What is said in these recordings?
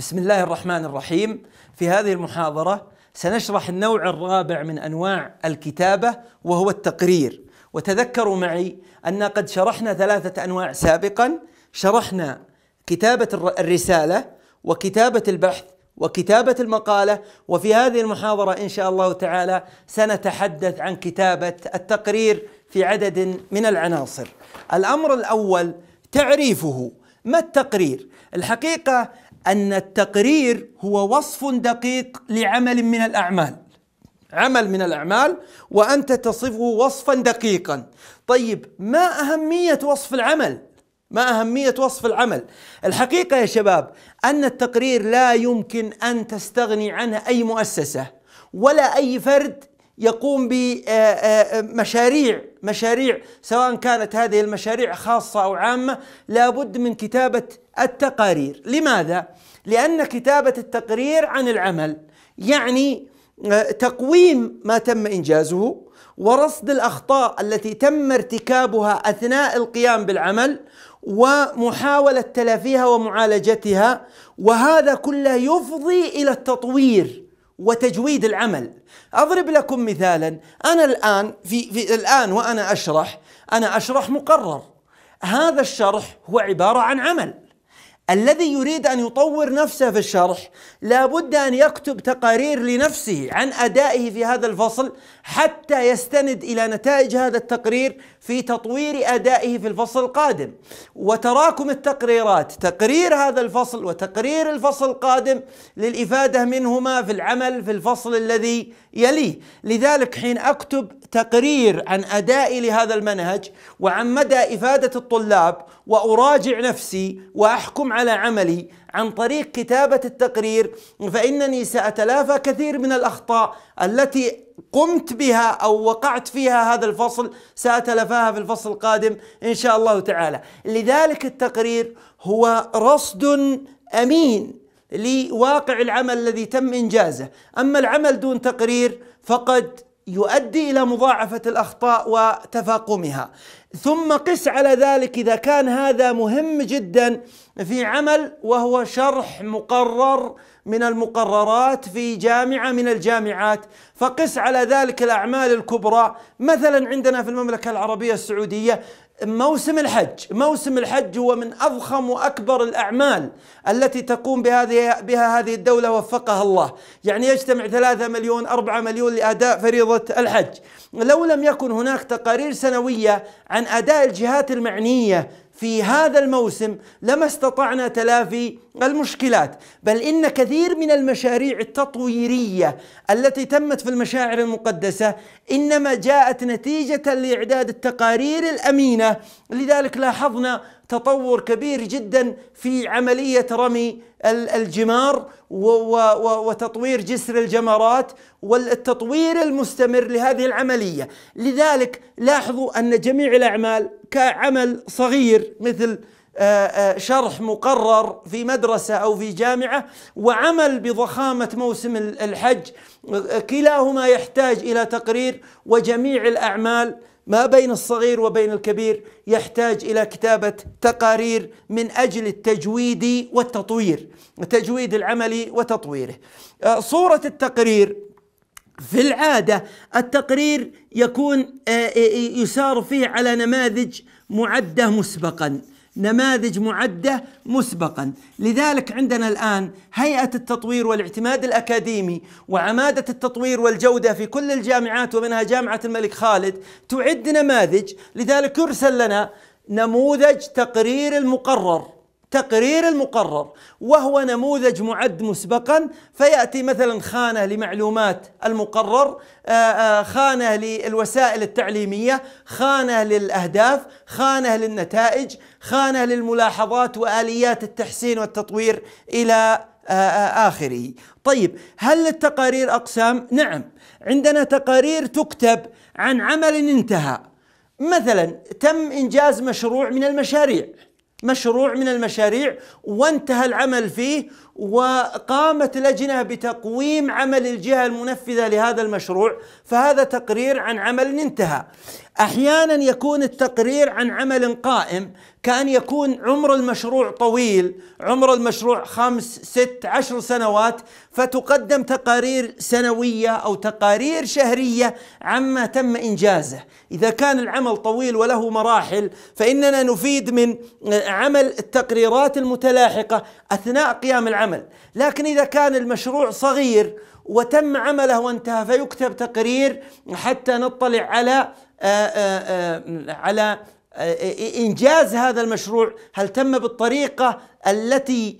بسم الله الرحمن الرحيم في هذه المحاضرة سنشرح النوع الرابع من أنواع الكتابة وهو التقرير وتذكروا معي أن قد شرحنا ثلاثة أنواع سابقا شرحنا كتابة الرسالة وكتابة البحث وكتابة المقالة وفي هذه المحاضرة إن شاء الله تعالى سنتحدث عن كتابة التقرير في عدد من العناصر الأمر الأول تعريفه ما التقرير؟ الحقيقة أن التقرير هو وصف دقيق لعمل من الأعمال عمل من الأعمال وأنت تصفه وصفا دقيقا طيب ما أهمية وصف العمل؟ ما أهمية وصف العمل؟ الحقيقة يا شباب أن التقرير لا يمكن أن تستغني عنه أي مؤسسة ولا أي فرد يقوم بمشاريع آه، آه، آه، مشاريع سواء كانت هذه المشاريع خاصة أو عامة لابد من كتابة التقارير لماذا؟ لأن كتابة التقرير عن العمل يعني تقويم ما تم إنجازه ورصد الأخطاء التي تم ارتكابها أثناء القيام بالعمل ومحاولة تلافيها ومعالجتها وهذا كله يفضي إلى التطوير وتجويد العمل اضرب لكم مثالا انا الان في, في الان وانا اشرح انا اشرح مقرر هذا الشرح هو عباره عن عمل الذي يريد ان يطور نفسه في الشرح لابد ان يكتب تقارير لنفسه عن ادائه في هذا الفصل حتى يستند الى نتائج هذا التقرير في تطوير ادائه في الفصل القادم وتراكم التقريرات تقرير هذا الفصل وتقرير الفصل القادم للافاده منهما في العمل في الفصل الذي يليه لذلك حين اكتب تقرير عن ادائي لهذا المنهج وعن مدى افاده الطلاب واراجع نفسي واحكم على عملي عن طريق كتابة التقرير فإنني سأتلافى كثير من الأخطاء التي قمت بها أو وقعت فيها هذا الفصل سأتلافاها في الفصل القادم إن شاء الله تعالى لذلك التقرير هو رصد أمين لواقع العمل الذي تم إنجازه أما العمل دون تقرير فقد يؤدي الى مضاعفه الاخطاء وتفاقمها ثم قس على ذلك اذا كان هذا مهم جدا في عمل وهو شرح مقرر من المقررات في جامعه من الجامعات فقس على ذلك الاعمال الكبرى مثلا عندنا في المملكه العربيه السعوديه موسم الحج موسم الحج هو من أضخم وأكبر الأعمال التي تقوم بهذه بها هذه الدولة وفقها الله يعني يجتمع ثلاثة مليون أربعة مليون لأداء فريضة الحج لو لم يكن هناك تقارير سنوية عن أداء الجهات المعنية في هذا الموسم لما استطعنا تلافي المشكلات بل إن كثير من المشاريع التطويرية التي تمت في المشاعر المقدسة إنما جاءت نتيجة لإعداد التقارير الأمينة لذلك لاحظنا تطور كبير جدا في عمليه رمي الجمار وتطوير جسر الجمرات والتطوير المستمر لهذه العمليه، لذلك لاحظوا ان جميع الاعمال كعمل صغير مثل آه، آه، شرح مقرر في مدرسة أو في جامعة وعمل بضخامة موسم الحج آه، كلاهما يحتاج إلى تقرير وجميع الأعمال ما بين الصغير وبين الكبير يحتاج الى كتابه تقارير من اجل التجويد والتطوير، تجويد العمل وتطويره. آه، صوره التقرير في العاده التقرير يكون آه، آه، يسار فيه على نماذج معده مسبقا، نماذج معده مسبقا، لذلك عندنا الان هيئه التطوير والاعتماد الاكاديمي وعماده التطوير والجوده في كل الجامعات ومنها جامعه الملك خالد تعد نماذج، لذلك يرسل لنا نموذج تقرير المقرر تقرير المقرر وهو نموذج معد مسبقا فياتي مثلا خانه لمعلومات المقرر آه، آه، خانه للوسائل التعليميه خانه للاهداف خانه للنتائج خانه للملاحظات واليات التحسين والتطوير الى آه، اخره طيب هل التقارير اقسام نعم عندنا تقارير تكتب عن عمل انتهى مثلا تم انجاز مشروع من المشاريع مشروع من المشاريع وانتهى العمل فيه وقامت لجنه بتقويم عمل الجهه المنفذه لهذا المشروع فهذا تقرير عن عمل انتهى احيانا يكون التقرير عن عمل قائم كان يكون عمر المشروع طويل عمر المشروع خمس ست عشر سنوات فتقدم تقارير سنويه او تقارير شهريه عما تم انجازه اذا كان العمل طويل وله مراحل فاننا نفيد من عمل التقريرات المتلاحقه اثناء قيام العمل العمل لكن إذا كان المشروع صغير وتم عمله وانتهى فيكتب تقرير حتى نطلع على آه، آه، آه، على انجاز هذا المشروع هل تم بالطريقه التي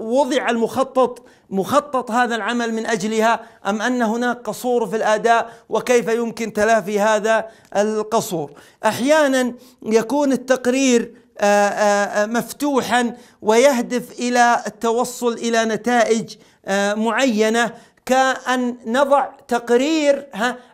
وضع المخطط مخطط هذا العمل من اجلها ام ان هناك قصور في الاداء وكيف يمكن تلافي هذا القصور احيانا يكون التقرير آه، آه، آه، مفتوحا ويهدف الى التوصل الى نتائج معينه كأن نضع تقرير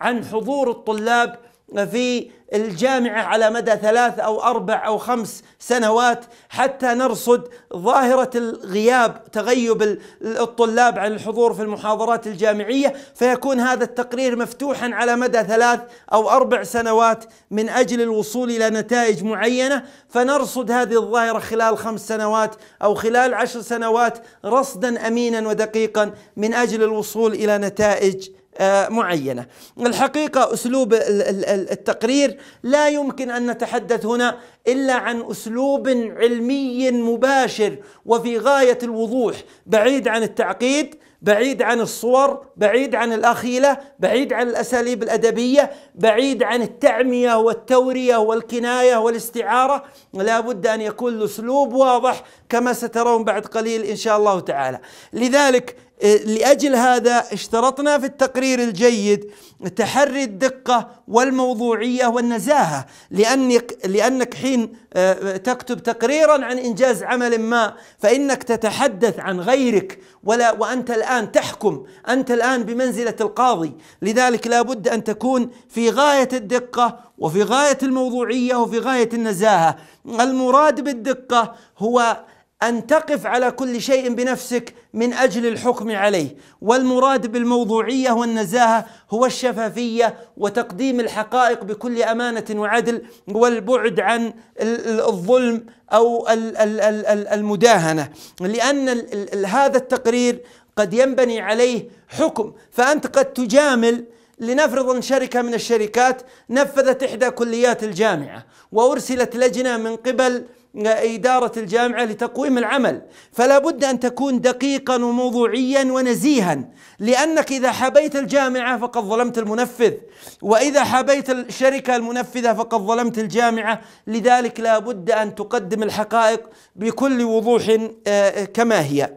عن حضور الطلاب في الجامعة على مدى ثلاث أو أربع أو خمس سنوات حتى نرصد ظاهرة الغياب تغيب الطلاب عن الحضور في المحاضرات الجامعية فيكون هذا التقرير مفتوحا على مدى ثلاث أو أربع سنوات من أجل الوصول إلى نتائج معينة فنرصد هذه الظاهرة خلال خمس سنوات أو خلال عشر سنوات رصدا أمينا ودقيقا من أجل الوصول إلى نتائج آه، معينة الحقيقة أسلوب التقرير لا يمكن أن نتحدث هنا إلا عن أسلوب علمي مباشر وفي غاية الوضوح بعيد عن التعقيد بعيد عن الصور بعيد عن الأخيلة بعيد عن الأساليب الأدبية بعيد عن التعمية والتورية والكناية والاستعارة لا بد أن يكون الأسلوب واضح كما سترون بعد قليل إن شاء الله تعالى لذلك إيه، لاجل هذا اشترطنا في التقرير الجيد تحري الدقه والموضوعيه والنزاهه لانك لانك حين آه، تكتب تقريرا عن انجاز عمل ما فانك تتحدث عن غيرك ولا وانت الان تحكم انت الان بمنزله القاضي لذلك لابد ان تكون في غايه الدقه وفي غايه الموضوعيه وفي غايه النزاهه المراد بالدقه هو ان تقف على كل شيء بنفسك من اجل الحكم عليه والمراد بالموضوعيه والنزاهه هو الشفافيه وتقديم الحقائق بكل امانه وعدل والبعد عن الظلم او المداهنه لان هذا التقرير قد ينبني عليه حكم فانت قد تجامل لنفرض ان شركه من الشركات نفذت احدى كليات الجامعه وارسلت لجنه من قبل إدارة الجامعة لتقويم العمل فلا بد أن تكون دقيقا وموضوعيا ونزيها لأنك إذا حبيت الجامعة فقد ظلمت المنفذ وإذا حبيت الشركة المنفذة فقد ظلمت الجامعة لذلك لا بد أن تقدم الحقائق بكل وضوح آه، كما هي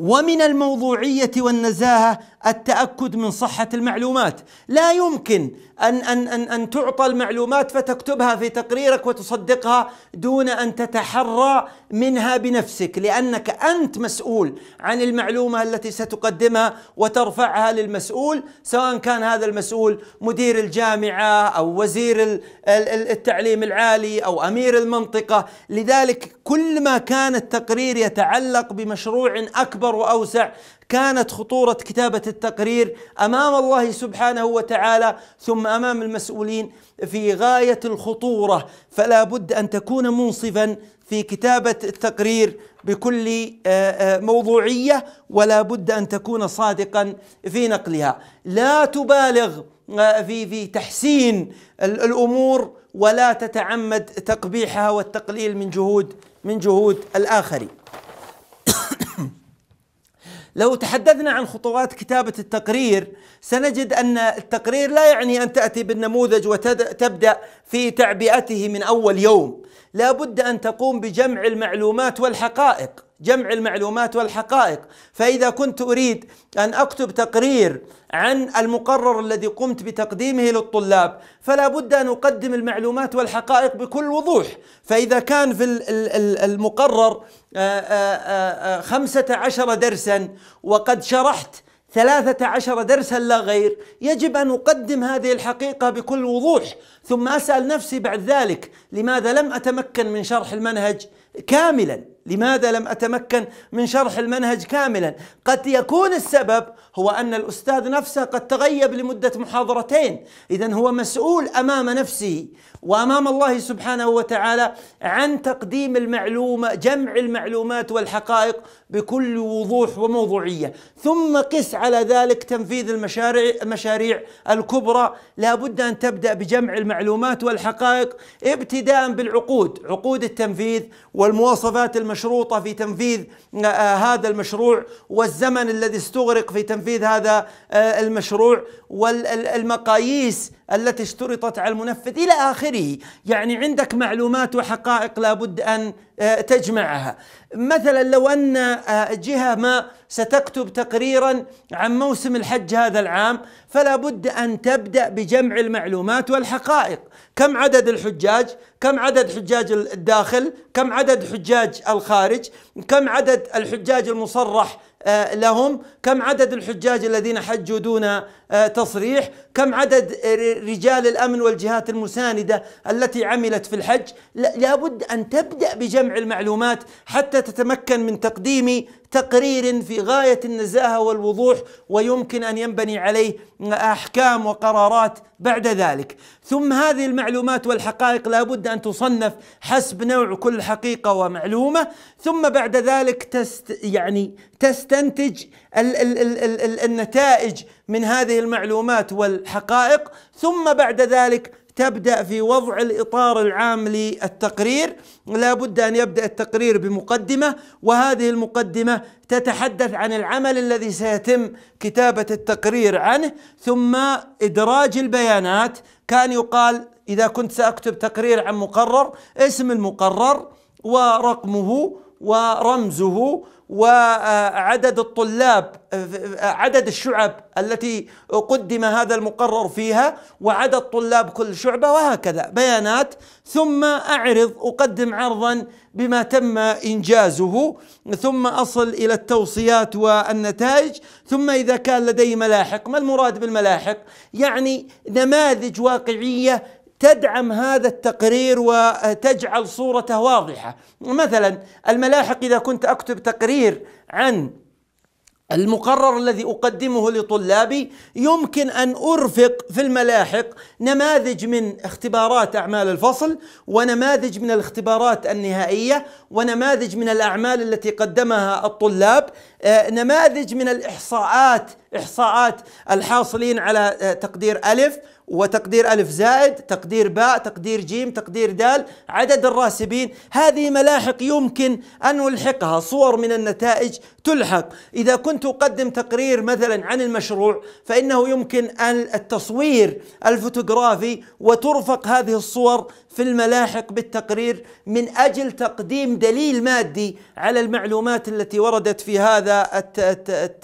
ومن الموضوعيه والنزاهه التاكد من صحه المعلومات، لا يمكن ان ان ان ان تعطى المعلومات فتكتبها في تقريرك وتصدقها دون ان تتحرى منها بنفسك، لانك انت مسؤول عن المعلومه التي ستقدمها وترفعها للمسؤول، سواء كان هذا المسؤول مدير الجامعه او وزير التعليم العالي او امير المنطقه، لذلك كل ما كان التقرير يتعلق بمشروع اكبر أكبر وأوسع كانت خطورة كتابة التقرير أمام الله سبحانه وتعالى ثم أمام المسؤولين في غاية الخطورة فلا بد أن تكون منصفا في كتابة التقرير بكل آه، آه، موضوعية ولا بد أن تكون صادقا في نقلها لا تبالغ آه، في في تحسين الأمور ولا تتعمد تقبيحها والتقليل من جهود من جهود الآخرين لو تحدثنا عن خطوات كتابة التقرير سنجد أن التقرير لا يعني أن تأتي بالنموذج وتبدأ في تعبئته من أول يوم لا بد أن تقوم بجمع المعلومات والحقائق جمع المعلومات والحقائق فاذا كنت اريد ان اكتب تقرير عن المقرر الذي قمت بتقديمه للطلاب فلا بد ان اقدم المعلومات والحقائق بكل وضوح فاذا كان في المقرر آه، آه، آه، خمسه عشر درسا وقد شرحت ثلاثة عشر درسا لا غير يجب أن أقدم هذه الحقيقة بكل وضوح ثم أسأل نفسي بعد ذلك لماذا لم أتمكن من شرح المنهج كاملا لماذا لم أتمكن من شرح المنهج كاملا قد يكون السبب هو أن الأستاذ نفسه قد تغيب لمدة محاضرتين إذا هو مسؤول أمام نفسه وأمام الله سبحانه وتعالى عن تقديم المعلومة جمع المعلومات والحقائق بكل وضوح وموضوعية ثم قس على ذلك تنفيذ المشاريع, المشاريع الكبرى لابد أن تبدأ بجمع المعلومات والحقائق ابتداء بالعقود عقود التنفيذ والمواصفات المشروعية المشروطه في تنفيذ آه، آه، هذا المشروع والزمن الذي استغرق في تنفيذ هذا آه، المشروع والمقاييس التي اشترطت على المنفذ الى اخره يعني عندك معلومات وحقائق لابد ان آه، تجمعها مثلا لو أن آه، جهة ما ستكتب تقريرا عن موسم الحج هذا العام فلا بد أن تبدأ بجمع المعلومات والحقائق كم عدد الحجاج كم عدد حجاج الداخل كم عدد حجاج الخارج كم عدد الحجاج المصرح آه، لهم كم عدد الحجاج الذين حجوا دون آه، تصريح كم عدد رجال الأمن والجهات المساندة التي عملت في الحج لابد أن تبدأ بجمع المعلومات حتى تتمكن من تقديم تقرير في غاية النزاهة والوضوح ويمكن أن ينبني عليه آه، أحكام وقرارات بعد ذلك ثم هذه المعلومات والحقائق لابد أن تصنف حسب نوع كل حقيقة ومعلومة ثم بعد ذلك تست يعني تستنتج ال ال ال ال النتائج من هذه المعلومات والحقائق ثم بعد ذلك تبدأ في وضع الإطار العام للتقرير لا بد أن يبدأ التقرير بمقدمة وهذه المقدمة تتحدث عن العمل الذي سيتم كتابة التقرير عنه ثم إدراج البيانات كان يقال إذا كنت سأكتب تقرير عن مقرر اسم المقرر ورقمه ورمزه وعدد الطلاب عدد الشعب التي قدم هذا المقرر فيها وعدد طلاب كل شعبة وهكذا بيانات ثم أعرض أقدم عرضا بما تم إنجازه ثم أصل إلى التوصيات والنتائج ثم إذا كان لدي ملاحق ما المراد بالملاحق؟ يعني نماذج واقعية تدعم هذا التقرير وتجعل صورته واضحه مثلا الملاحق اذا كنت اكتب تقرير عن المقرر الذي اقدمه لطلابي يمكن ان ارفق في الملاحق نماذج من اختبارات اعمال الفصل ونماذج من الاختبارات النهائيه ونماذج من الاعمال التي قدمها الطلاب آه، نماذج من الاحصاءات إحصاءات الحاصلين على آه، تقدير ألف وتقدير ألف زائد تقدير باء تقدير جيم تقدير دال عدد الراسبين هذه ملاحق يمكن أن نلحقها صور من النتائج تلحق إذا كنت أقدم تقرير مثلا عن المشروع فإنه يمكن التصوير الفوتوغرافي وترفق هذه الصور في الملاحق بالتقرير من أجل تقديم دليل مادي على المعلومات التي وردت في هذا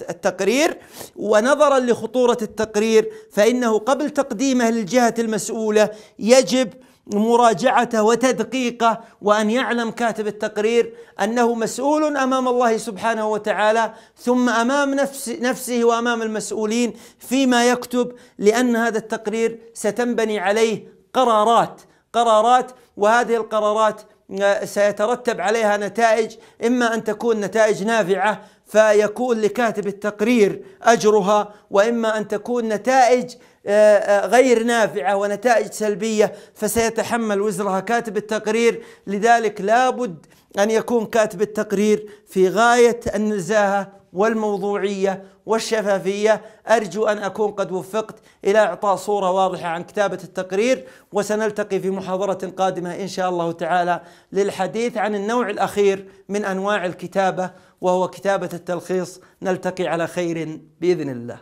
التقرير ونظرا لخطوره التقرير فانه قبل تقديمه للجهه المسؤوله يجب مراجعته وتدقيقه وان يعلم كاتب التقرير انه مسؤول امام الله سبحانه وتعالى ثم امام نفس نفسه وامام المسؤولين فيما يكتب لان هذا التقرير ستنبني عليه قرارات قرارات وهذه القرارات آه، سيترتب عليها نتائج اما ان تكون نتائج نافعه فيكون لكاتب التقرير اجرها واما ان تكون نتائج آه، آه، غير نافعه ونتائج سلبيه فسيتحمل وزرها كاتب التقرير لذلك لابد ان يكون كاتب التقرير في غايه النزاهه والموضوعية والشفافية أرجو أن أكون قد وفقت إلى إعطاء صورة واضحة عن كتابة التقرير وسنلتقي في محاضرة قادمة إن شاء الله تعالى للحديث عن النوع الأخير من أنواع الكتابة وهو كتابة التلخيص نلتقي على خير بإذن الله